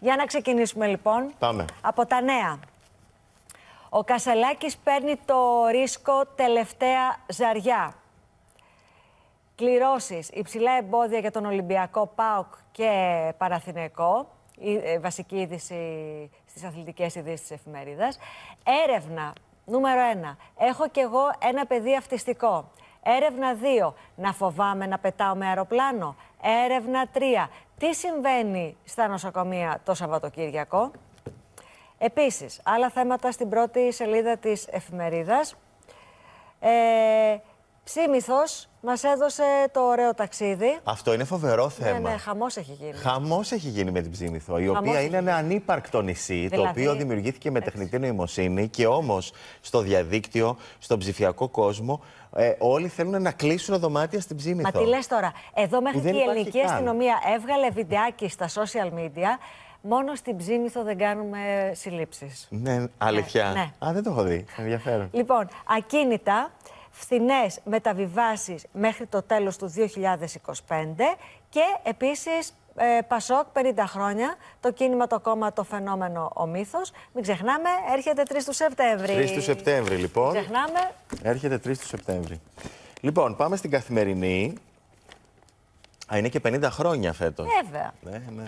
Για να ξεκινήσουμε λοιπόν από τα νέα. Ο Κασαλάκης παίρνει το ρίσκο τελευταία ζαριά. Κληρώσεις, υψηλά εμπόδια για τον Ολυμπιακό ΠΑΟΚ και Παραθηναϊκό. Η ε, βασική είδηση στις αθλητικές ειδήσεις της εφημερίδας. Έρευνα, νούμερο 1. Έχω κι εγώ ένα παιδί αυτιστικό. Έρευνα 2. Να φοβάμαι να πετάω με αεροπλάνο. Έρευνα 3. Τι συμβαίνει στα νοσοκομεία το Σαββατοκύριακο. Επίσης, άλλα θέματα στην πρώτη σελίδα της εφημερίδας. Ε, Ψήμηθος μας έδωσε το ωραίο ταξίδι. Αυτό είναι φοβερό ναι, θέμα. Ναι, ναι, χαμός έχει γίνει. Χαμός έχει γίνει με την Ψήμηθο, η οποία είναι ένα ανύπαρκτο νησί, το δηλαδή, οποίο δημιουργήθηκε με τεχνητή νοημοσύνη και όμως στο διαδίκτυο, στον ψηφιακό κόσμο, ε, όλοι θέλουν να κλείσουν δωμάτια στην Ψήμηθο. Μα τι λες τώρα, εδώ μέχρι και η ελληνική αστυνομία έβγαλε βιντεάκι στα social media. Μόνο στην Ψήμηθο δεν κάνουμε συλλήψεις. Ναι, αλήθεια. Ναι, ναι. Α, δεν το έχω δει. Ενδιαφέρον. Λοιπόν, ακίνητα φθηνές μεταβιβάσεις μέχρι το τέλος του 2025 και επίσης ε, Πασόκ 50 χρόνια, το κίνημα, το κόμμα, το φαινόμενο, ο μύθος. Μην ξεχνάμε, έρχεται 3 του Σεπτέμβρη. 3 του Σεπτέμβρη λοιπόν. ξεχνάμε. Έρχεται 3 του Σεπτέμβρη. Λοιπόν, πάμε στην καθημερινή. Α, είναι και 50 χρόνια φέτος. Βέβαια. Ναι, ναι.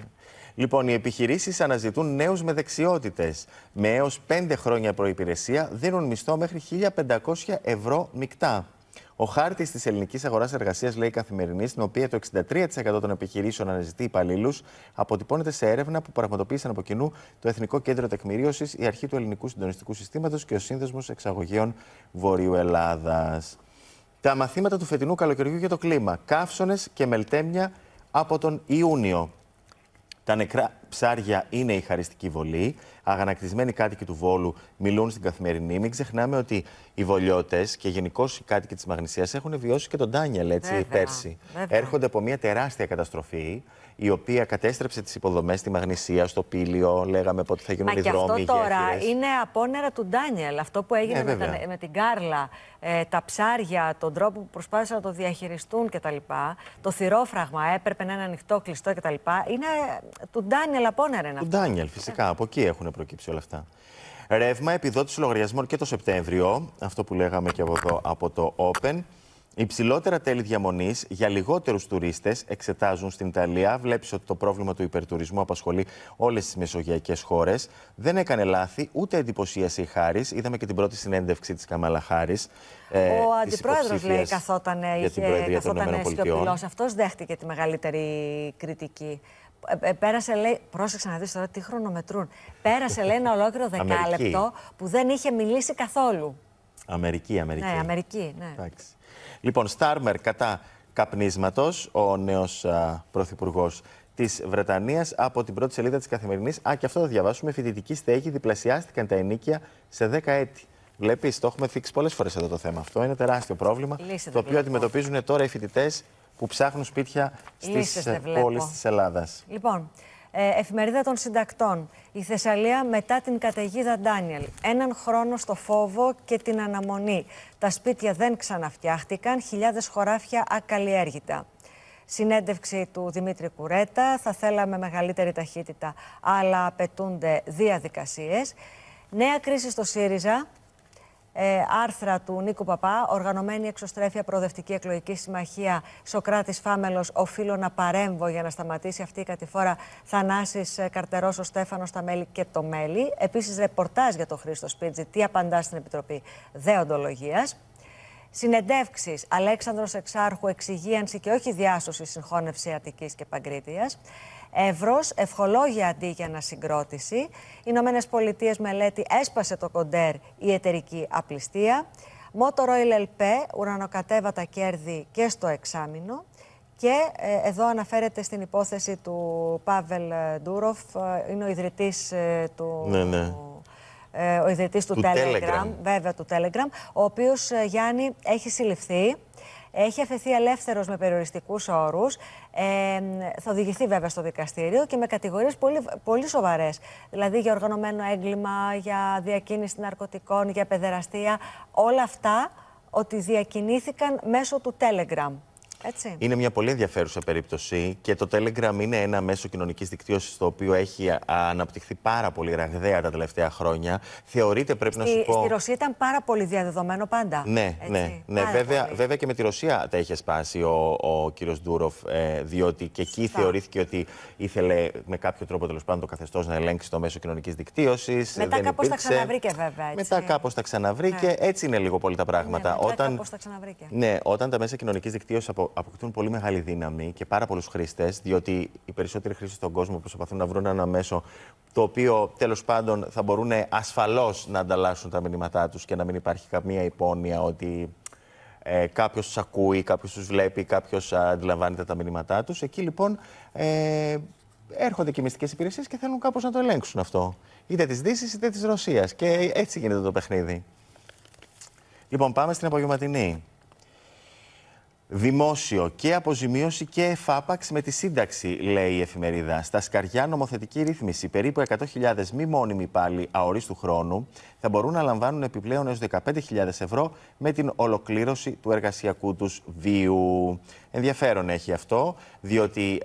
Λοιπόν, οι επιχειρήσεις αναζητούν νέους με δεξιότητες. Με έως 5 χρόνια προπηρεσία δίνουν μισθό μέχρι 1.500 ευρώ μεικτά. Ο χάρτης της ελληνικής αγοράς εργασίας, λέει καθημερινή, στην οποία το 63% των επιχειρήσεων αναζητεί υπαλλήλους, αποτυπώνεται σε έρευνα που πραγματοποίησαν από κοινού το Εθνικό Κέντρο Τεκμηρίωσης, η Αρχή του Ελληνικού Συντονιστικού Συστήματος και ο Σύνδεσμος Εξαγωγείων Βορείου Ελλάδας. Τα μαθήματα του φετινού καλοκαιριού για το κλίμα. Καύσονες και μελτέμια από τον Ιούνιο. Τα νεκρά ψάρια είναι η χαριστική βολή. Αγανακτισμένοι κάτοικοι του Βόλου μιλούν στην καθημερινή. Μην ξεχνάμε ότι οι βολιώτες και γενικώς οι κάτοικοι της Μαγνησίας έχουν βιώσει και τον Ντάνιελ έτσι, Βέβαια. πέρσι. Έρχονται από μια τεράστια καταστροφή η οποία κατέστρεψε τις υποδομές στη Μαγνησία, στο πύλιο, Λέγαμε πότε θα γίνουν Μα οι δρόμοι. Αυτό τώρα είναι απόνερα του Ντάνιελ. Αυτό που έγινε ναι, με, τα, με, την Κάρλα, ε, τα ψάρια, τον τρόπο που προσπάθησαν να το διαχειριστούν κτλ. Το θηρόφραγμα έπρεπε να είναι ανοιχτό, κλειστό κτλ. Είναι του Ντάνιελ απόνερα ένα. Του Ντάνιελ, φυσικά. Ε. Από εκεί έχουν προκύψει όλα αυτά. Ρεύμα, επιδότηση λογαριασμών και το Σεπτέμβριο. Αυτό που λέγαμε και από το Open. Υψηλότερα τέλη διαμονής για λιγότερους τουρίστες εξετάζουν στην Ιταλία. Βλέπεις ότι το πρόβλημα του υπερτουρισμού απασχολεί όλες τις μεσογειακές χώρες. Δεν έκανε λάθη, ούτε εντυπωσίασε η Χάρης. Είδαμε και την πρώτη συνέντευξη της Καμάλα Χάρης. Ε, Ο ε, αντιπρόεδρος, λέει, καθόταν, είχε, καθόταν Αυτός δέχτηκε τη μεγαλύτερη κριτική. Ε, ε, πέρασε, λέει, πρόσεξε να δεις τώρα τι χρονομετρούν. Πέρασε, λέει, ένα ολόκληρο δεκάλεπτο που δεν είχε μιλήσει καθόλου. Αμερική, Αμερική. Ναι, Αμερική, ναι. Εντάξει. Λοιπόν, Στάρμερ κατά καπνίσματος, ο νέος α, πρωθυπουργός της Βρετανίας από την πρώτη σελίδα της καθημερινής. Α, και αυτό θα διαβάσουμε. Φοιτητική στέγη διπλασιάστηκαν τα ενίκια σε 10 έτη. Βλέπεις, το έχουμε θίξει πολλές φορές εδώ το θέμα αυτό. Είναι τεράστιο πρόβλημα. το οποίο αντιμετωπίζουν τώρα οι φοιτητές που ψάχνουν σπίτια στι ε, πόλεις της Ελλάδας. Λοιπόν, ε, εφημερίδα των συντακτών. Η Θεσσαλία μετά την καταιγίδα Ντάνιελ. Έναν χρόνο στο φόβο και την αναμονή. Τα σπίτια δεν ξαναφτιάχτηκαν, χιλιάδες χωράφια ακαλλιέργητα. Συνέντευξη του Δημήτρη Κουρέτα. Θα θέλαμε μεγαλύτερη ταχύτητα, αλλά απαιτούνται διαδικασίες. Νέα κρίση στο ΣΥΡΙΖΑ ε, άρθρα του Νίκου Παπά, οργανωμένη εξωστρέφεια προοδευτική εκλογική συμμαχία Σοκράτης Φάμελος, οφείλω να παρέμβω για να σταματήσει αυτή η κατηφόρα Θανάσης ε, Καρτερός, ο Στέφανος, τα μέλη και το μέλη. Επίσης ρεπορτάζ για τον Χρήστο Σπίτζη, τι απαντά στην Επιτροπή Δεοντολογίας. Συνεντεύξεις Αλέξανδρος Εξάρχου, εξυγίανση και όχι διάσωση συγχώνευση Αττικής και Παγκρίτιας ευρώς, ευχολόγια αντί για ανασυγκρότηση. Οι Ηνωμένες Πολιτείες μελέτη έσπασε το κοντέρ η εταιρική απληστία. Motor Oil LP, ουρανοκατέβατα κέρδη και στο εξάμεινο. Και ε, εδώ αναφέρεται στην υπόθεση του Πάβελ Ντούροφ, ε, είναι ο ιδρυτής ε, του... Ναι, ναι. ο ιδρυτής του, Telegram, βέβαια του Telegram, ο οποίος, Γιάννη, έχει συλληφθεί έχει αφαιθεί ελεύθερος με περιοριστικούς όρους. Ε, θα οδηγηθεί βέβαια στο δικαστήριο και με κατηγορίες πολύ, πολύ σοβαρές. Δηλαδή για οργανωμένο έγκλημα, για διακίνηση ναρκωτικών, για παιδεραστία. Όλα αυτά ότι διακινήθηκαν μέσω του Telegram. Έτσι. Είναι μια πολύ ενδιαφέρουσα περίπτωση και το Telegram είναι ένα μέσο κοινωνικής δικτύωσης το οποίο έχει αναπτυχθεί πάρα πολύ ραγδαία τα τελευταία χρόνια. Θεωρείται, πρέπει να σου πω. Στη Ρωσία ήταν πάρα πολύ διαδεδομένο πάντα. Ναι, Έτσι. ναι. ναι. βέβαια, βέβαια και με τη Ρωσία τα είχε σπάσει ο, ο κύριος Ντούροφ, ε, διότι και εκεί θεωρήθηκε ότι ήθελε με κάποιο τρόπο τέλος πάντων το καθεστώς να ελέγξει το μέσο κοινωνικής δικτύωσης. Μετά κάπως τα ξαναβρήκε, βέβαια. Μετά κάπως τα ξαναβρήκε. Έτσι είναι λίγο πολύ τα ναι, πράγματα. Ναι, μετά όταν... τα ξαναβρήκε. Ναι, όταν τα μέσα κοινωνικής δικτύωσης απο αποκτούν πολύ μεγάλη δύναμη και πάρα πολλούς χρήστες, διότι οι περισσότεροι χρήστες στον κόσμο προσπαθούν να βρουν ένα μέσο το οποίο τέλος πάντων θα μπορούν ασφαλώς να ανταλλάσσουν τα μηνύματά τους και να μην υπάρχει καμία υπόνοια ότι ε, κάποιος τους ακούει, κάποιος τους βλέπει, κάποιος ε, αντιλαμβάνεται τα μηνύματά τους. Εκεί λοιπόν ε, έρχονται και οι μυστικές υπηρεσίες και θέλουν κάπως να το ελέγξουν αυτό. Είτε της Δύσης είτε της Ρωσίας. Και έτσι γίνεται το παιχνίδι. Λοιπόν, πάμε στην απογευματινή. Δημόσιο και αποζημίωση και εφάπαξ με τη σύνταξη, λέει η εφημερίδα. Στα σκαριά νομοθετική ρύθμιση. Περίπου 100.000 μη μόνιμοι πάλι αορίστου χρόνου θα μπορούν να λαμβάνουν επιπλέον έως 15.000 ευρώ με την ολοκλήρωση του εργασιακού τους βίου. Ενδιαφέρον έχει αυτό, διότι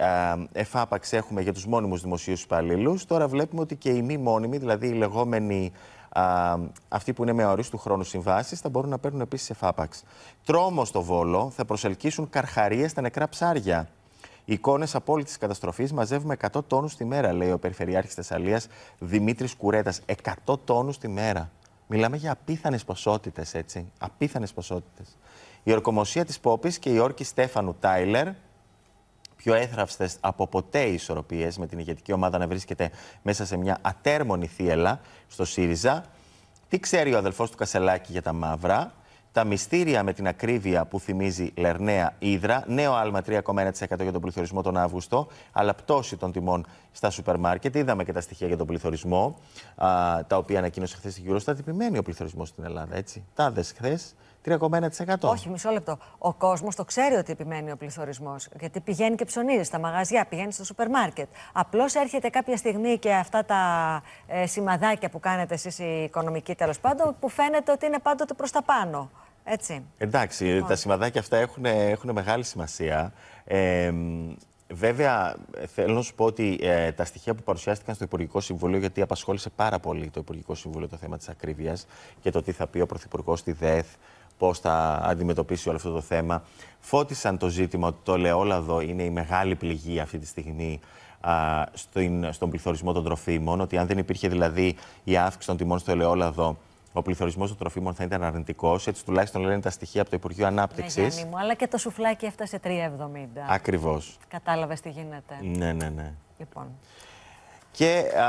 εφάπαξ έχουμε για τους μόνιμους δημοσίους υπαλλήλους. Τώρα βλέπουμε ότι και οι μη μόνιμοι, δηλαδή οι λεγόμενοι α, αυτοί που είναι με ορίστου χρόνου συμβάσεις θα μπορούν να παίρνουν επίσης εφάπαξ. Τρόμο στο βόλο θα προσελκύσουν καρχαρίες στα νεκρά ψάρια. Εικόνες απόλυτης καταστροφής μαζεύουμε 100 τόνους τη μέρα, λέει ο Περιφερειάρχης Θεσσαλίας Δημήτρης Κουρέτας. 100 τόνους τη μέρα. Μιλάμε για απίθανες ποσότητες, έτσι. Απίθανες ποσότητες. Η ορκομοσία της Πόπης και η όρκη Στέφανου Τάιλερ, πιο έθραυστες από ποτέ οι ισορροπίες, με την ηγετική ομάδα να βρίσκεται μέσα σε μια ατέρμονη θύελα στο ΣΥΡΙΖΑ. Τι ξέρει ο αδελφός του Κασελάκη για τα μαύρα. Τα μυστήρια με την ακρίβεια που θυμίζει Λερναία Ήδρα, νέο άλμα 3,1% για τον πληθωρισμό τον Αύγουστο, αλλά πτώση των τιμών στα σούπερ μάρκετ. Είδαμε και τα στοιχεία για τον πληθωρισμό, α, τα οποία ανακοίνωσε χθες η Eurostat. Επιμένει ο πληθωρισμός στην Ελλάδα, έτσι. Τάδε χθε. 3,1%. Όχι, μισό λεπτό. Ο κόσμος το ξέρει ότι επιμένει ο πληθωρισμός. Γιατί πηγαίνει και ψωνίζει στα μαγαζιά, πηγαίνει στο σούπερ μάρκετ. Απλώς έρχεται κάποια στιγμή και αυτά τα ε, σημαδάκια που κάνετε εσείς οι οικονομικοί τέλος πάντων, που φαίνεται ότι είναι πάντοτε προς τα πάνω. Έτσι. Εντάξει, λοιπόν. τα σημαδάκια αυτά έχουν, έχουν μεγάλη σημασία. Ε, Βέβαια, θέλω να σου πω ότι ε, τα στοιχεία που παρουσιάστηκαν στο Υπουργικό Συμβούλιο, γιατί απασχόλησε πάρα πολύ το Υπουργικό Συμβούλιο το θέμα της ακρίβειας και το τι θα πει ο Πρωθυπουργός στη ΔΕΘ, πώς θα αντιμετωπίσει όλο αυτό το θέμα. Φώτισαν το ζήτημα ότι το ελαιόλαδο είναι η μεγάλη πληγή αυτή τη στιγμή α, στον πληθωρισμό των τροφίμων. Ότι αν δεν υπήρχε δηλαδή η αύξηση των τιμών στο ελαιόλαδο, ο πληθωρισμός των τροφίμων θα ήταν αρνητικός. Έτσι τουλάχιστον λένε τα στοιχεία από το Υπουργείο Ανάπτυξης. Ναι, μου, αλλά και το σουφλάκι έφτασε 3,70. Ακριβώς. Κατάλαβες τι γίνεται. Ναι, ναι, ναι. Λοιπόν. Και α,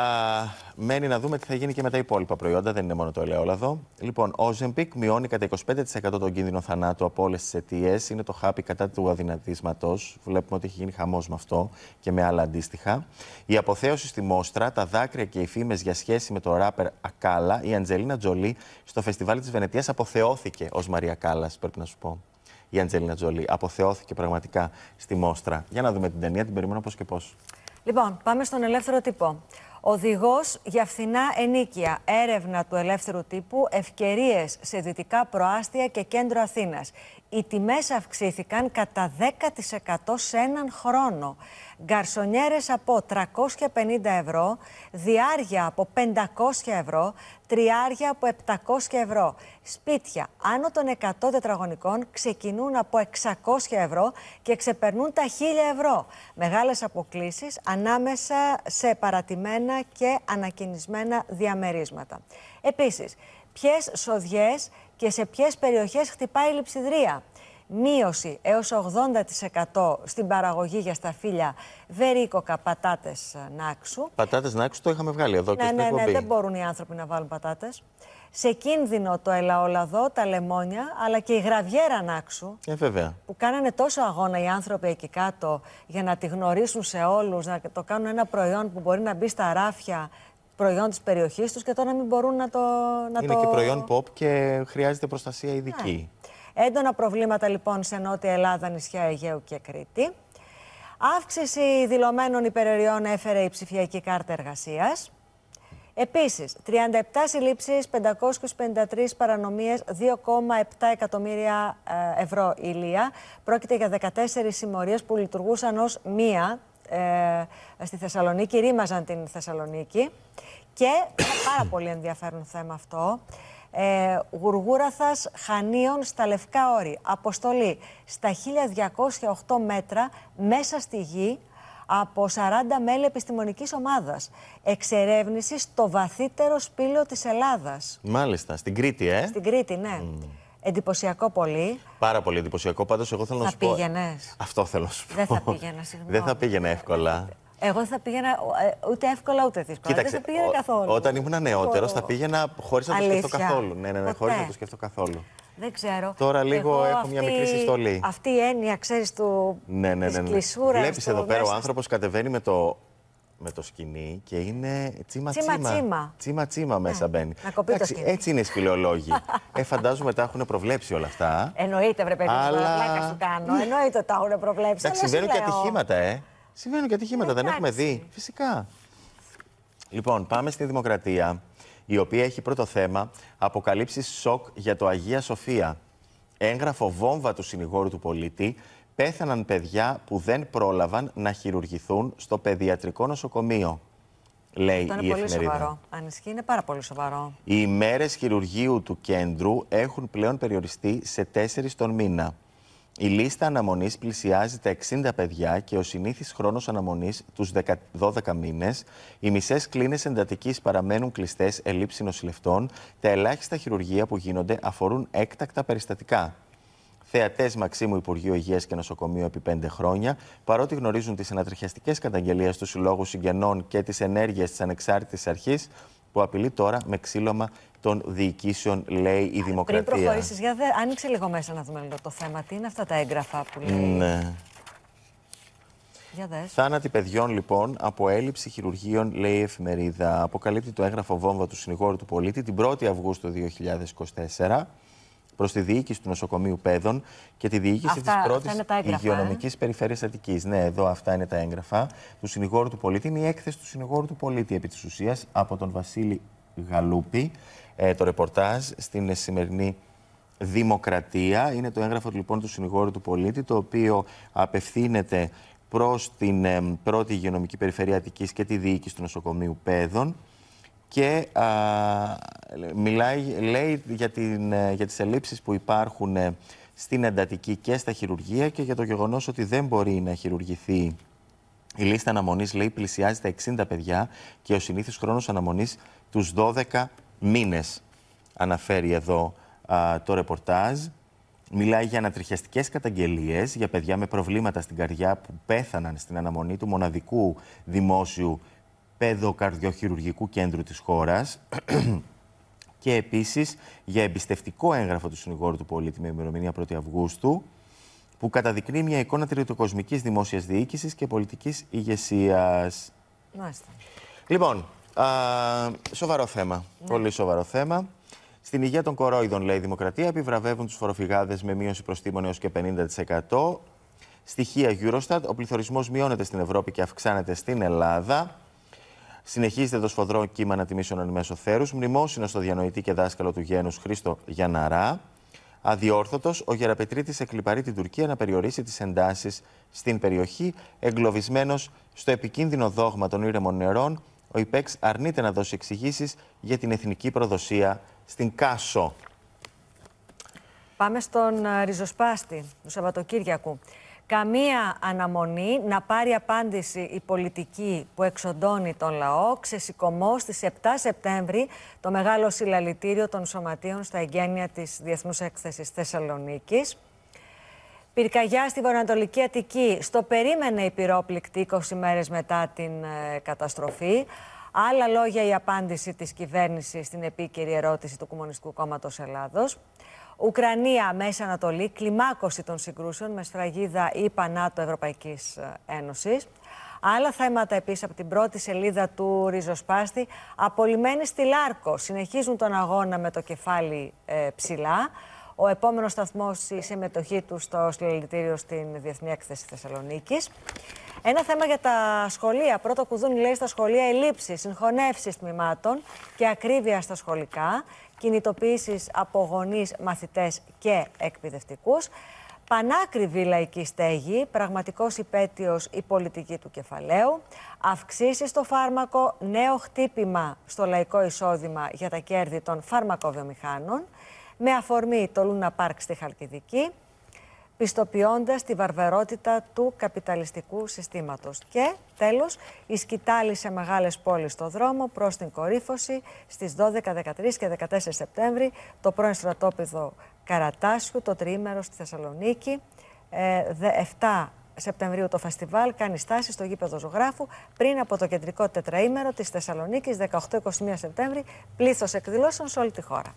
μένει να δούμε τι θα γίνει και με τα υπόλοιπα προϊόντα, δεν είναι μόνο το ελαιόλαδο. Λοιπόν, ο Ζεμπικ μειώνει κατά 25% τον κίνδυνο θανάτου από όλες τις αιτίες. Είναι το χάπι κατά του αδυνατίσματος. Βλέπουμε ότι έχει γίνει χαμός με αυτό και με άλλα αντίστοιχα. Η αποθέωση στη μόστρα, τα δάκρυα και οι φήμες για σχέση με το ράπερ Ακάλα, η Αντζελίνα Τζολί στο φεστιβάλ της Βενετίας αποθεώθηκε ως Μαρία Κάλλας, πρέπει να σου πω. Η Αντζελίνα Τζολί αποθεώθηκε πραγματικά στη μόστρα. Για να δούμε την ταινία, την περιμένω πώς και πώς. Λοιπόν, πάμε στον ελεύθερο τύπο. Οδηγός για φθηνά ενίκεια. Έρευνα του ελεύθερου τύπου. Ευκαιρίες σε δυτικά προάστια και κέντρο Αθήνας οι τιμές αυξήθηκαν κατά 10% σε έναν χρόνο. Γκαρσονιέρες από 350 ευρώ, διάρια από 500 ευρώ, τριάρια από 700 ευρώ. Σπίτια άνω των 100 τετραγωνικών ξεκινούν από 600 ευρώ και ξεπερνούν τα 1000 ευρώ. Μεγάλες αποκλήσεις ανάμεσα σε παρατημένα και ανακινησμένα διαμερίσματα. Επίσης, ποιες σοδιές και σε ποιες περιοχές χτυπάει η λειψιδρία. Μείωση έως 80% στην παραγωγή για σταφύλια, βερίκοκα, πατάτες νάξου. Πατάτες νάξου το είχαμε βγάλει εδώ και ναι, στην ναι, ναι εκπομπή. Ναι, δεν μπορούν οι άνθρωποι να βάλουν πατάτες. Σε κίνδυνο το ελαόλαδο, τα λεμόνια, αλλά και η γραβιέρα νάξου. Ε, βέβαια. Που κάνανε τόσο αγώνα οι άνθρωποι εκεί κάτω για να τη γνωρίσουν σε όλους, να το κάνουν ένα προϊόν που μπορεί να μπει στα ράφια προϊόν της περιοχής τους και τώρα μην μπορούν να το. Να είναι το... και προϊόν pop και χρειάζεται προστασία ειδική. Ναι. Έντονα προβλήματα λοιπόν σε Νότια Ελλάδα, νησιά Αιγαίου και Κρήτη. Αύξηση δηλωμένων υπεραιριών έφερε η ψηφιακή κάρτα εργασίας. Επίσης, 37 συλλήψει, 553 παρανομίε, 2,7 εκατομμύρια ε, ευρώ ηλία. Πρόκειται για 14 συμμορίες που λειτουργούσαν ως μία ε, στη Θεσσαλονίκη, ρήμαζαν την Θεσσαλονίκη και πάρα πολύ ενδιαφέρον θέμα αυτό. Ε, γουργούραθας Χανίων στα Λευκά Όρη. Αποστολή στα 1208 μέτρα μέσα στη γη από 40 μέλη επιστημονικής ομάδας. Εξερεύνηση στο βαθύτερο σπήλαιο της Ελλάδας. Μάλιστα, στην Κρήτη, ε. Στην Κρήτη, ναι. Εντυπωσιακό πολύ. Πάρα πολύ εντυπωσιακό. Πάντως, εγώ θέλω να σου πήγαινε. πω. Αυτό θέλω να σου πω. Δεν θα πήγαινα, συγγνώμη. Δεν θα πήγαινε εύκολα. Εγώ θα πήγαινα ε, ούτε εύκολα ούτε δύσκολα. Κοίταξε, δεν θα πήγαινα καθόλου. Όταν ήμουν νεότερος, θα πήγαινα χωρίς να το σκεφτώ καθόλου. Ναι, ναι, ναι, χωρίς να το σκεφτώ καθόλου. Δεν ξέρω. Τώρα λίγο Εγώ έχω μια μικρή συστολή. Αυτή η έννοια, ξέρεις, του. Ναι, ναι, ναι. ναι. ναι. Βλέπει εδώ πέρα ο άνθρωπος κατεβαίνει με το με το σκηνή και είναι τσίμα τσίμα. Τσίμα τσίμα, ναι, μέσα μπαίνει. Να κοπεί το Έτσι είναι οι σπηλαιολόγοι. ε, φαντάζομαι τα έχουν προβλέψει όλα αυτά. Εννοείται, βρε παιδί, αλλά... σου κάνω. Εννοείται τα έχουν προβλέψει. Εντάξει, συμβαίνουν και ατυχήματα, ε. Συμβαίνουν και ατυχήματα, δεν έχουμε δει. Φυσικά. Λοιπόν, πάμε στη Δημοκρατία, η οποία έχει πρώτο θέμα αποκαλύψεις σοκ για το Αγία Σοφία. Έγγραφο βόμβα του συνηγόρου του πολίτη πέθαναν παιδιά που δεν πρόλαβαν να χειρουργηθούν στο παιδιατρικό νοσοκομείο. Λέει Αυτό είναι πολύ σοβαρό. Αν ισχύει, είναι πάρα πολύ σοβαρό. Οι μέρες χειρουργείου του κέντρου έχουν πλέον περιοριστεί σε τέσσερις τον μήνα. Η λίστα αναμονής πλησιάζει τα 60 παιδιά και ο συνήθις χρόνος αναμονής τους 12 μήνες. Οι μισές κλίνες εντατικής παραμένουν κλειστές ελήψη νοσηλευτών. Τα ελάχιστα χειρουργεία που γίνονται αφορούν έκτακτα περιστατικά θεατές Μαξίμου Υπουργείου Υγείας και Νοσοκομείου επί 5 χρόνια, παρότι γνωρίζουν τις ανατριχιαστικές καταγγελίες του συλλόγους συγγενών και τις ενέργειες της ανεξάρτητης αρχής, που απειλεί τώρα με ξύλωμα των διοικήσεων, λέει η Δημοκρατία. Πριν προχωρήσεις, για δε... άνοιξε λίγο μέσα να δούμε λίγο το θέμα. Τι είναι αυτά τα έγγραφα που λέει. Ναι. Θάνατοι παιδιών, λοιπόν, από έλλειψη χειρουργείων, λέει η εφημερίδα. Αποκαλύπτει το έγγραφο βόμβα του συνηγόρου του πολίτη την 1η Αυγούστου 2024 προς τη διοίκηση του νοσοκομείου Πέδων και τη διοίκηση τη πρώτη ε. υγειονομικής περιφέρειας Αττικής. Ναι, εδώ αυτά είναι τα έγγραφα του συνηγόρου του πολίτη. Είναι η έκθεση του συνηγόρου του πολίτη επί της ουσίας από τον Βασίλη Γαλούπη. Ε, το ρεπορτάζ στην σημερινή Δημοκρατία. Είναι το έγγραφο λοιπόν του συνηγόρου του πολίτη, το οποίο απευθύνεται προς την πρώτη υγειονομική περιφερεια και τη διοίκηση του νοσοκομείου Πέδων και α, μιλάει, λέει για, την, ε, για τις ελλείψεις που υπάρχουν ε, στην εντατική και στα χειρουργία και για το γεγονός ότι δεν μπορεί να χειρουργηθεί η λίστα αναμονής λέει πλησιάζει τα 60 παιδιά και ο συνήθω χρόνος αναμονής τους 12 μήνες αναφέρει εδώ α, το ρεπορτάζ. Μιλάει για ανατριχιαστικές καταγγελίες για παιδιά με προβλήματα στην καρδιά που πέθαναν στην αναμονή του μοναδικού δημόσιου παιδοκαρδιοχειρουργικού κέντρου της χώρας και επίσης για εμπιστευτικό έγγραφο του συνηγόρου του πολίτη με ημερομηνία 1η Αυγούστου που καταδεικνύει μια εικόνα τριτοκοσμικής δημόσιας διοίκησης και πολιτικής ηγεσίας. Μάλιστα. Λοιπόν, α, σοβαρό θέμα. Ναι. Πολύ σοβαρό θέμα. Στην υγεία των κορόιδων, λέει η αυγουστου που καταδεικνυει μια εικονα τριτοκοσμικης δημοσιας διοικησης και πολιτικης ηγεσια λοιπον α σοβαρο θεμα πολυ σοβαρο θεμα στην υγεια των κοροιδων λεει η δημοκρατια επιβραβευουν τους φοροφυγάδες με μείωση προστίμων έως και 50%. Στοιχεία Eurostat, ο πληθωρισμός μειώνεται στην Ευρώπη και αυξάνεται στην Ελλάδα. Συνεχίζεται το σφοδρό κύμα ανατιμήσεων εν μέσω θέρους. Μνημόσυνο στο διανοητή και δάσκαλο του γένους Χρήστο Γιαναρά. Αδιόρθωτος, ο Γεραπετρίτης εκλυπαρεί την Τουρκία να περιορίσει τις εντάσεις στην περιοχή. Εγκλωβισμένος στο επικίνδυνο δόγμα των ήρεμων νερών, ο ΙΠΕΞ αρνείται να δώσει εξηγήσεις για την εθνική προδοσία στην Κάσο. Πάμε στον ε, Ριζοσπάστη του Σαββατοκύριακου. Καμία αναμονή να πάρει απάντηση η πολιτική που εξοντώνει τον λαό. Ξεσηκωμό στις 7 Σεπτέμβρη το μεγάλο συλλαλητήριο των σωματείων στα εγγένεια της Διεθνούς Έκθεσης Θεσσαλονίκης. Πυρκαγιά στη Βορειοανατολική Αττική. Στο περίμενε η πυρόπληκτη 20 μέρες μετά την ε, καταστροφή. Άλλα λόγια η απάντηση της κυβέρνησης στην επίκαιρη ερώτηση του Κομμουνιστικού Κόμματος Ελλάδος. Ουκρανία, Μέση Ανατολή, κλιμάκωση των συγκρούσεων με σφραγίδα ΙΠΑ ΝΑΤΟ Ευρωπαϊκής Ένωσης. Άλλα θέματα επίσης από την πρώτη σελίδα του Ριζοσπάστη. Απολυμμένοι στη Λάρκο συνεχίζουν τον αγώνα με το κεφάλι ε, ψηλά. Ο επόμενος σταθμός η συμμετοχή του στο συλλαλητήριο στην Διεθνή Έκθεση Θεσσαλονίκης. Ένα θέμα για τα σχολεία. Πρώτο κουδούν λέει στα σχολεία ελλείψεις, συγχωνεύσεις τμήματων και ακρίβεια στα σχολικά κινητοποιήσεις από γονείς, μαθητές και εκπαιδευτικούς. Πανάκριβη λαϊκή στέγη, πραγματικός υπέτειος η πολιτική του κεφαλαίου, Αυξήσεις στο φάρμακο, νέο χτύπημα στο λαϊκό εισόδημα για τα κέρδη των φαρμακοβιομηχάνων, με αφορμή το Λούνα Πάρκ στη Χαλκιδική, πιστοποιώντας τη βαρβερότητα του καπιταλιστικού συστήματος. Και τέλος, η σκητάλη σε μεγάλες πόλεις στο δρόμο προς την κορύφωση στις 12, 13 και 14 Σεπτέμβρη, το πρώην στρατόπεδο Καρατάσιου, το τριήμερο στη Θεσσαλονίκη, 7 ε, Σεπτεμβρίου το φεστιβάλ κάνει στάση στο γήπεδο ζωγράφου πριν από το κεντρικό τετραήμερο της Θεσσαλονίκης 18-21 Σεπτέμβρη πλήθος εκδηλώσεων σε όλη τη χώρα.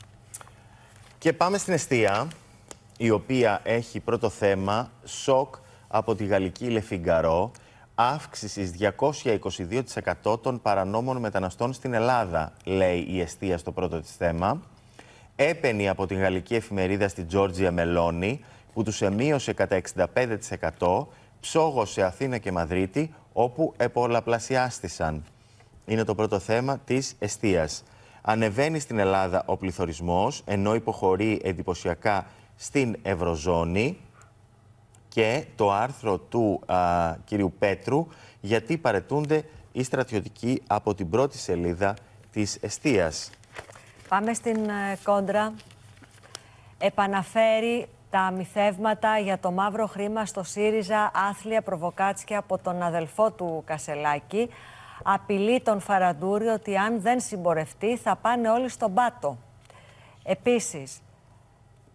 Και πάμε στην αιστεία η οποία έχει πρώτο θέμα σοκ από τη γαλλική Λεφιγκαρό αύξησης 222% των παρανόμων μεταναστών στην Ελλάδα, λέει η εστία στο πρώτο της θέμα. Έπαινη από τη γαλλική εφημερίδα στη Τζόρτζια Μελώνη, που τους εμείωσε κατά 65%, ψόγος Αθήνα και Μαδρίτη, όπου επολαπλασιάστησαν. Είναι το πρώτο θέμα της εστίας. Ανεβαίνει στην Ελλάδα ο πληθωρισμός, ενώ υποχωρεί εντυπωσιακά στην Ευρωζώνη και το άρθρο του κυρίου Πέτρου γιατί παρετούνται οι στρατιωτικοί από την πρώτη σελίδα της εστίας. Πάμε στην ε, κόντρα. Επαναφέρει τα μυθεύματα για το μαύρο χρήμα στο ΣΥΡΙΖΑ άθλια προβοκάτσια από τον αδελφό του Κασελάκη. Απειλεί τον Φαραντούρη ότι αν δεν συμπορευτεί θα πάνε όλοι στον πάτο. Επίσης,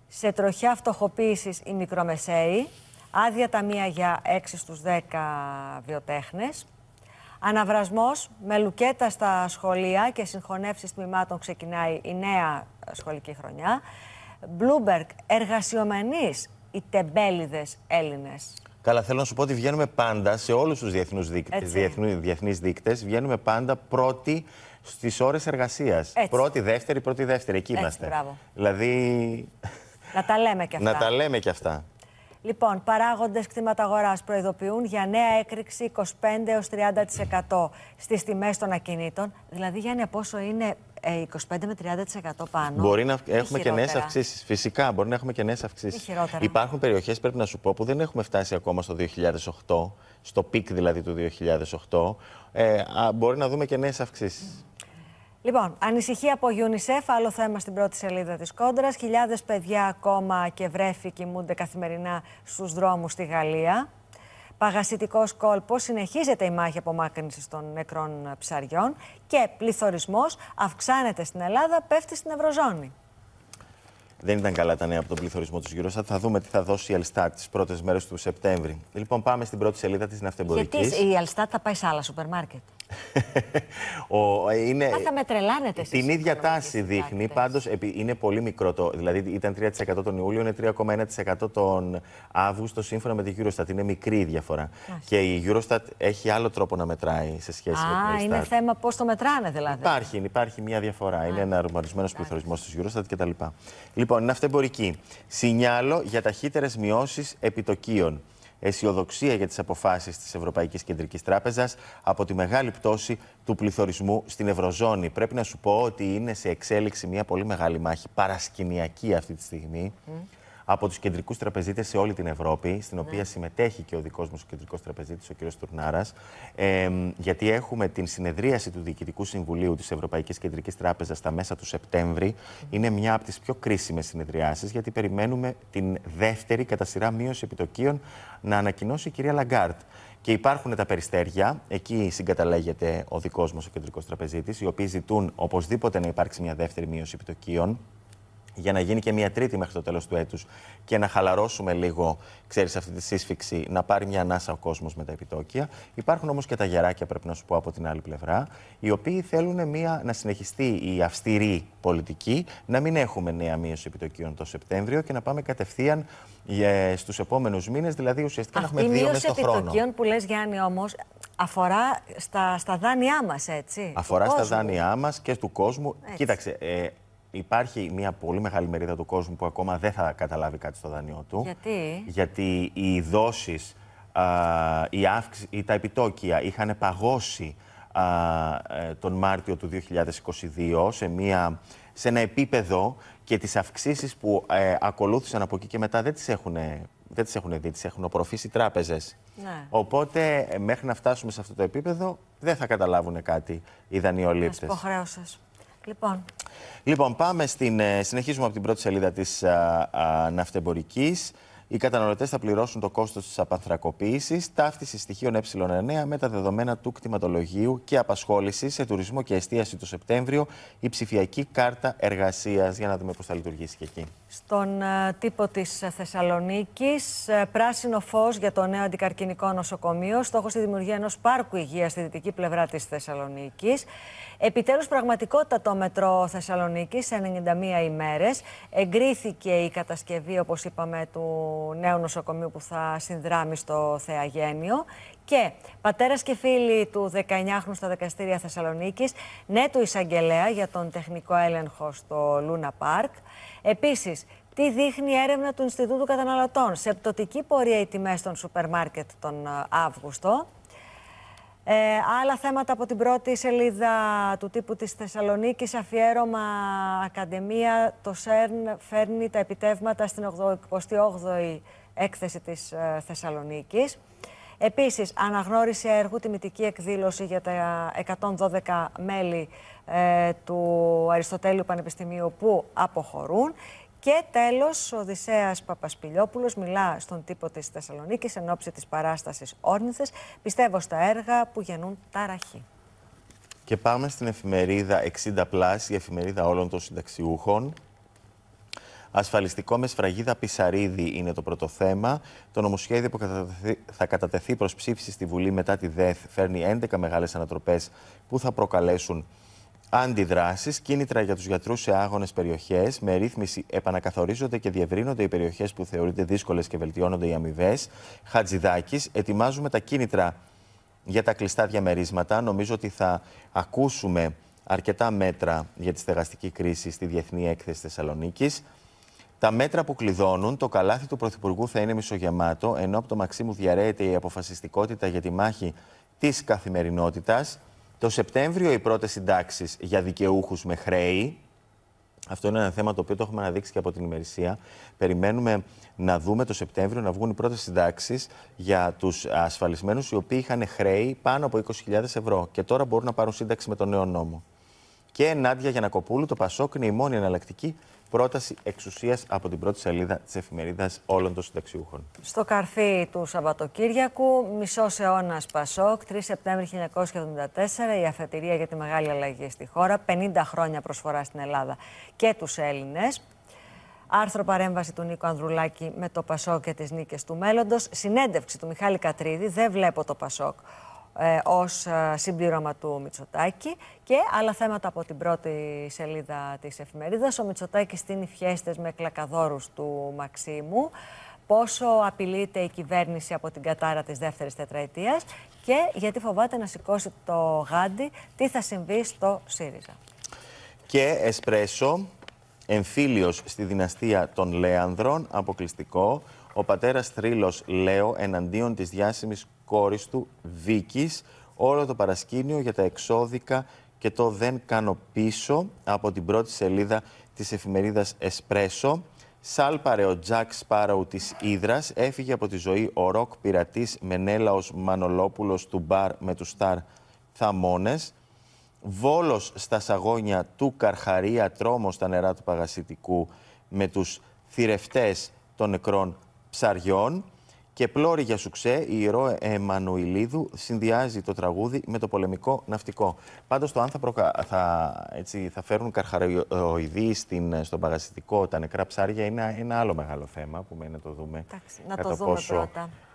σε τροχιά φτωχοποίησης οι μικρομεσαίοι, άδεια ταμεία για 6 στους 10 βιοτέχνες, αναβρασμός με λουκέτα στα σχολεία και συγχωνεύσεις τμήματων ξεκινάει η νέα σχολική χρονιά, Μπλούμπερκ, εργασιομενείς οι τεμπέληδες Έλληνες. Καλά, θέλω να σου πω ότι βγαίνουμε πάντα σε όλους τους διεθνεί διεθνείς δείκτες. Βγαίνουμε πάντα πρώτοι στις ώρες εργασίας. Πρώτη, δεύτερη, πρώτη, δεύτερη. Εκεί Έτσι, είμαστε. Μπράβο. Δηλαδή. Να τα λέμε και αυτά. Να τα λέμε και αυτά. Λοιπόν, παράγοντες αγορά προειδοποιούν για νέα έκρηξη 25 30% στις τιμές των ακινήτων. Δηλαδή, Γιάννη, από είναι 25 ε, 30% πάνω. Μπορεί να έχουμε και νέες αυξήσεις. Φυσικά, μπορεί να έχουμε και νέες αυξήσεις. Υπάρχουν περιοχές, πρέπει να σου πω, που δεν έχουμε φτάσει ακόμα στο 2008, στο πικ δηλαδή του 2008. Ε, μπορεί να δούμε και νέες αυξήσεις. Λοιπόν, ανησυχία από UNICEF, άλλο θέμα στην πρώτη σελίδα της Κόντρας. Χιλιάδες παιδιά ακόμα και βρέφη κοιμούνται καθημερινά στους δρόμους στη Γαλλία. Παγασιτικός κόλπος, συνεχίζεται η μάχη απομάκρυνσης των νεκρών ψαριών και πληθωρισμός αυξάνεται στην Ελλάδα, πέφτει στην Ευρωζώνη. Δεν ήταν καλά τα νέα από τον πληθωρισμό του γύρω Θα δούμε τι θα δώσει η Ελστάτ τις πρώτες μέρες του Σεπτέμβρη. Λοιπόν, πάμε στην πρώτη σελίδα της ναυτεμπορική. Γιατί η Ελστάτ θα πάει σε άλλα σούπερ μάρκετ. Ο, είναι... θα με τρελάνετε εσείς. Την ίδια τάση δείχνει, πάντως είναι πολύ μικρό. Το, δηλαδή ήταν 3% τον Ιούλιο, είναι 3,1% τον Αύγουστο σύμφωνα με την Eurostat. Είναι μικρή η διαφορά. και η Eurostat έχει άλλο τρόπο να μετράει σε σχέση α, με την Α, είναι θέμα πώς το μετράνε δηλαδή. Υπάρχει, υπάρχει μια διαφορά. είναι ένα αρμαρισμένος πληθωρισμός της Eurostat κτλ. Λοιπόν, είναι αυτεμπορική. Συνιάλο για ταχύτερες μειώσεις επιτοκίων αισιοδοξία για τις αποφάσεις της Ευρωπαϊκής Κεντρικής Τράπεζας από τη μεγάλη πτώση του πληθωρισμού στην Ευρωζώνη. Πρέπει να σου πω ότι είναι σε εξέλιξη μια πολύ μεγάλη μάχη, παρασκηνιακή αυτή τη στιγμή, από τους κεντρικούς τραπεζίτες σε όλη την Ευρώπη, στην οποία ναι. συμμετέχει και ο δικός μου κεντρικός τραπεζίτης, ο κ. Τουρνάρα, ε, γιατί έχουμε την συνεδρίαση του Διοικητικού Συμβουλίου της Ευρωπαϊκής Κεντρικής Τράπεζας στα μέσα του Σεπτέμβρη. Είναι μια από τις πιο κρίσιμες συνεδριάσεις, γιατί περιμένουμε την δεύτερη κατά σειρά μείωση επιτοκίων να ανακοινώσει η κυρία Λαγκάρτ. Και υπάρχουν τα περιστέρια, εκεί συγκαταλέγεται ο δικός μας ο κεντρικός τραπεζίτης, οι οποίοι ζητούν οπωσδήποτε να υπάρξει μια δεύτερη μείωση επιτοκίων για να γίνει και μια τρίτη μέχρι το τέλος του έτους και να χαλαρώσουμε λίγο, ξέρεις, αυτή τη σύσφυξη, να πάρει μια ανάσα ο κόσμος με τα επιτόκια. Υπάρχουν όμως και τα γεράκια, πρέπει να σου πω από την άλλη πλευρά, οι οποίοι θέλουν μια, να συνεχιστεί η αυστηρή πολιτική, να μην έχουμε νέα μείωση επιτοκίων το Σεπτέμβριο και να πάμε κατευθείαν ε, στους επόμενους μήνες, δηλαδή ουσιαστικά να έχουμε δύο μέσα στο χρόνο. Η επιτοκίων που λες, Γιάννη, όμως αφορά στα, στα δάνειά μας, έτσι. Αφορά στα δάνειά μας και του κόσμου. Έτσι. Κοίταξε, ε, υπάρχει μια πολύ μεγάλη μερίδα του κόσμου που ακόμα δεν θα καταλάβει κάτι στο δανειό του. Γιατί? Γιατί οι δόσει, η τα επιτόκια είχαν παγώσει α, ε, τον Μάρτιο του 2022 σε, μια, σε ένα επίπεδο και τις αυξήσεις που ε, ακολούθησαν από εκεί και μετά δεν τις έχουν δεν τις έχουν δει, τις έχουν απορροφήσει τράπεζες. Ναι. Οπότε μέχρι να φτάσουμε σε αυτό το επίπεδο δεν θα καταλάβουν κάτι οι δανειολήπτες. Λοιπόν. Λοιπόν, πάμε στην. Ε, συνεχίζουμε από την πρώτη σελίδα της ναυτεμπορικής. Οι καταναλωτές θα πληρώσουν το κόστος της απανθρακοποίησης, ταύτισης στοιχείων ε9 με τα δεδομένα του κτηματολογίου και απασχόλησης σε τουρισμό και εστίαση το Σεπτέμβριο, η ψηφιακή κάρτα εργασίας. Για να δούμε πώς θα λειτουργήσει και εκεί. Στον ε, τύπο της Θεσσαλονίκης, ε, πράσινο φως για το νέο αντικαρκυνικό νοσοκομείο, στόχος τη δημιουργία ενός πάρκου υγείας στη δυτική πλευρά της Θεσσαλονίκης. Επιτέλους, πραγματικότητα το μετρό Θεσσαλονίκης σε 91 ημέρες. Εγκρίθηκε η κατασκευή, όπως είπαμε, του νέου νοσοκομείου που θα συνδράμει στο Θεαγένιο. Και πατέρας και φίλοι του 19χρονου στα δικαστήρια Θεσσαλονίκης, ναι του εισαγγελέα για τον τεχνικό έλεγχο στο Λούνα Πάρκ. Επίσης, τι δείχνει η έρευνα του Ινστιτούτου Καταναλωτών σε πτωτική πορεία οι τιμές των σούπερ μάρκετ τον ε, Αύγουστο. Ε, άλλα θέματα από την πρώτη σελίδα του τύπου της Θεσσαλονίκης, αφιέρωμα Ακαδημία, το ΣΕΡΝ φέρνει τα επιτεύγματα στην 28η έκθεση της ε, Θεσσαλονίκης. Επίσης, αναγνώριση έργου, τιμητική εκδήλωση για τα 112 μέλη ε, του Αριστοτέλειου Πανεπιστημίου που αποχωρούν. Και τέλος, ο Οδυσσέας Παπασπηλιόπουλος μιλά στον τύπο της Θεσσαλονίκης εν ώψη της παράστασης Όρνηθες. Πιστεύω στα έργα που γεννούν ταραχή. Και πάμε στην εφημερίδα 60, η εφημερίδα όλων των συνταξιούχων. Ασφαλιστικό με σφραγίδα Πισαρίδη είναι το πρώτο θέμα. Το νομοσχέδιο που θα κατατεθεί προς ψήφιση στη Βουλή μετά τη ΔΕΘ φέρνει 11 μεγάλες ανατροπές που θα προκαλέσουν αντιδράσεις, κίνητρα για τους γιατρούς σε άγονες περιοχές. Με ρύθμιση επανακαθορίζονται και διευρύνονται οι περιοχές που θεωρείται δύσκολες και βελτιώνονται οι αμοιβές. Χατζηδάκης, ετοιμάζουμε τα κίνητρα για τα κλειστά διαμερίσματα. Νομίζω ότι θα ακούσουμε αρκετά μέτρα για τη στεγαστική κρίση στη Διεθνή Έκθεση Θεσσαλονίκης. Τα μέτρα που κλειδώνουν, το καλάθι του Πρωθυπουργού θα είναι μισογεμάτο, ενώ από το μαξί μου η αποφασιστικότητα για τη μάχη της καθημερινότητας. Το Σεπτέμβριο οι πρώτες συντάξεις για δικαιούχους με χρέη. Αυτό είναι ένα θέμα το οποίο το έχουμε αναδείξει και από την ημερησία. Περιμένουμε να δούμε το Σεπτέμβριο να βγουν οι πρώτες συντάξεις για τους ασφαλισμένους οι οποίοι είχαν χρέη πάνω από 20.000 ευρώ και τώρα μπορούν να πάρουν σύνταξη με τον νέο νόμο. Και να Γιανακοπούλου, το Πασόκ είναι η μόνη εναλλακτική πρόταση εξουσίας από την πρώτη σελίδα της εφημερίδας όλων των συνταξιούχων. Στο καρφί του Σαββατοκύριακου, μισός αιώνας Πασόκ, 3 Σεπτέμβρη 1974, η αφετηρία για τη μεγάλη αλλαγή στη χώρα, 50 χρόνια προσφορά στην Ελλάδα και τους Έλληνες. Άρθρο παρέμβαση του Νίκο Ανδρουλάκη με το Πασόκ και τις νίκες του μέλλοντος. Συνέντευξη του Μιχάλη Κατρίδη, δεν βλέπω το Πασόκ ε, ως ε, συμπλήρωμα του Μητσοτάκη και άλλα θέματα από την πρώτη σελίδα της εφημερίδας. Ο Μητσοτάκης στείνει φιέστες με κλακαδόρους του Μαξίμου πόσο απειλείται η κυβέρνηση από την κατάρα της δεύτερης τετραετίας και γιατί φοβάται να σηκώσει το γάντι τι θα συμβεί στο ΣΥΡΙΖΑ. Και Εσπρέσο, εμφύλιος στη δυναστεία των Λέανδρων, αποκλειστικό, ο πατέρας Τρίλο Λέο εναντίον της διάσημης κόρης του Βίκης. Όλο το παρασκήνιο για τα εξώδικα και το δεν κάνω πίσω από την πρώτη σελίδα της εφημερίδας Εσπρέσο. Σάλπαρε ο Τζακ Σπάραου της Ήδρας. Έφυγε από τη ζωή ο ροκ πειρατής Μενέλαος Μανολόπουλος του μπαρ με τους σταρ Θαμώνες. Βόλος στα σαγόνια του Καρχαρία, τρόμος στα νερά του Παγασιτικού με τους θηρευτές των νεκρών ψαριών και πλώρη για σουξέ, η Ιερό Εμμανουηλίδου συνδυάζει το τραγούδι με το πολεμικό ναυτικό. Πάντως το αν θα, θα, έτσι, θα φέρουν καρχαροειδή στην... στον παγασιτικό τα νεκρά ψάρια είναι ένα άλλο μεγάλο θέμα που μένει να το δούμε. Εντάξει, να δούμε πόσο... πρώτα.